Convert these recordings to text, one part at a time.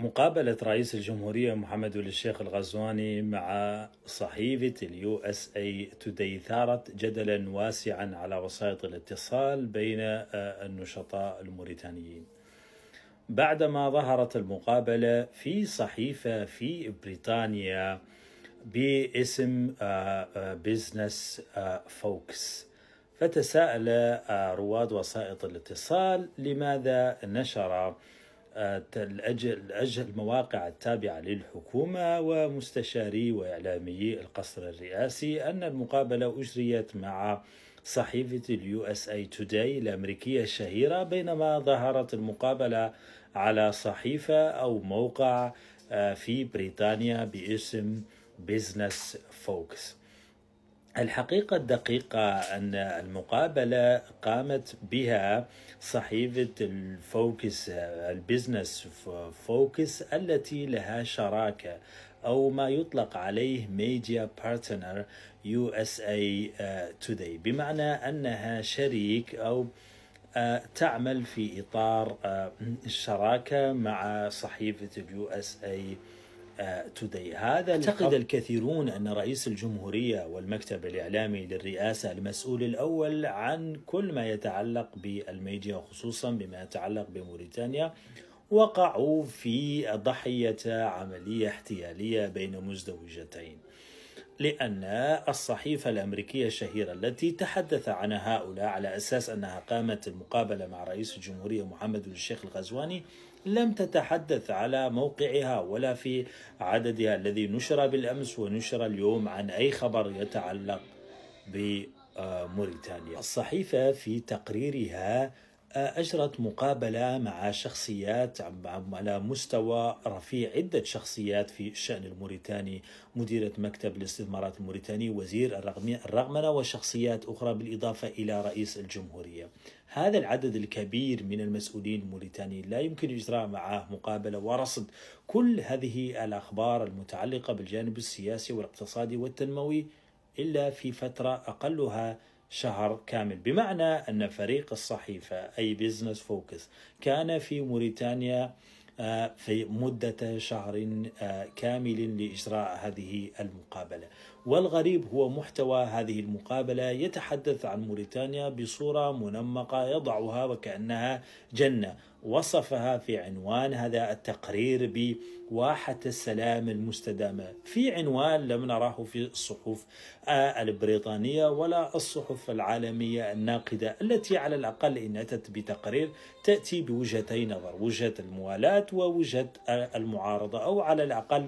مقابلة رئيس الجمهورية محمد الشيخ الغزواني مع صحيفة اليو اس اي توداي ثارت جدلا واسعا على وسائط الاتصال بين آه، النشطاء الموريتانيين. بعدما ظهرت المقابلة في صحيفة في بريطانيا باسم بزنس آه، فوكس آه، فتساءل رواد وسائط الاتصال لماذا نشر آه، الأجل المواقع التابعة للحكومة ومستشاري وإعلامي القصر الرئاسي أن المقابلة أجريت مع صحيفة اليو اس اي توداي الأمريكية الشهيرة بينما ظهرت المقابلة على صحيفة أو موقع آه، في بريطانيا باسم بيزنس فوكس الحقيقة الدقيقة أن المقابلة قامت بها صحيفة الفوكس البزنس فوكس التي لها شراكة أو ما يطلق عليه ميديا بارتنر يو اس اي توداي بمعنى أنها شريك أو آه، تعمل في إطار الشراكة آه، مع صحيفة اليو اس اي توداي هذا اعتقد الكثيرون أن رئيس الجمهورية والمكتب الإعلامي للرئاسة المسؤول الأول عن كل ما يتعلق بالميديا وخصوصا بما يتعلق بموريتانيا وقعوا في ضحية عملية احتيالية بين مزدوجتين لأن الصحيفة الأمريكية الشهيرة التي تحدث عنها هؤلاء على أساس أنها قامت المقابلة مع رئيس الجمهورية محمد بن الشيخ الغزواني لم تتحدث على موقعها ولا في عددها الذي نشر بالأمس ونشر اليوم عن أي خبر يتعلق بموريتانيا الصحيفة في تقريرها أجرت مقابلة مع شخصيات على مستوى رفيع عدة شخصيات في الشأن الموريتاني مديرة مكتب الاستثمارات الموريتاني وزير الرغمنة وشخصيات أخرى بالإضافة إلى رئيس الجمهورية هذا العدد الكبير من المسؤولين الموريتانيين لا يمكن إجراء معه مقابلة ورصد كل هذه الأخبار المتعلقة بالجانب السياسي والاقتصادي والتنموي إلا في فترة أقلها شهر كامل بمعنى أن فريق الصحيفة أي بيزنس فوكس كان في موريتانيا آه، في مدة شهر آه، كامل لإجراء هذه المقابلة والغريب هو محتوى هذه المقابلة يتحدث عن موريتانيا بصورة منمقة يضعها وكأنها جنة وصفها في عنوان هذا التقرير بواحة السلام المستدامة في عنوان لم نراه في الصحف آه، البريطانية ولا الصحف العالمية الناقدة التي على الأقل إن أتت بتقرير تأتي بوجهتي نظر وجهة الموالاة ووجهة آه، المعارضة أو على الأقل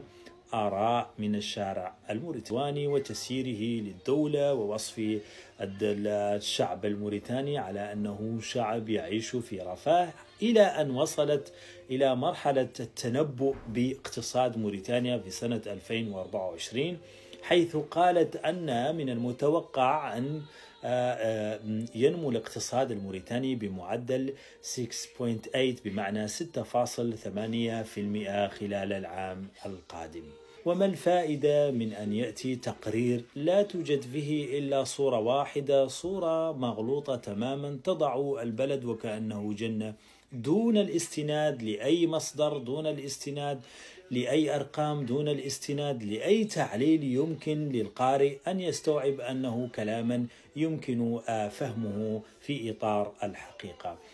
آراء من الشارع الموريتاني وتسييره للدولة ووصف الشعب الموريتاني على أنه شعب يعيش في رفاه إلى أن وصلت إلى مرحلة التنبؤ باقتصاد موريتانيا في سنة 2024 حيث قالت أن من المتوقع أن آه، آه، ينمو الاقتصاد الموريتاني بمعدل 6.8 بمعنى 6.8% خلال العام القادم وما الفائدة من أن يأتي تقرير لا توجد فيه إلا صورة واحدة صورة مغلوطة تماما تضع البلد وكأنه جنة دون الاستناد لأي مصدر دون الاستناد لأي أرقام دون الاستناد لأي تعليل يمكن للقارئ أن يستوعب أنه كلاما يمكن آه، فهمه في إطار الحقيقة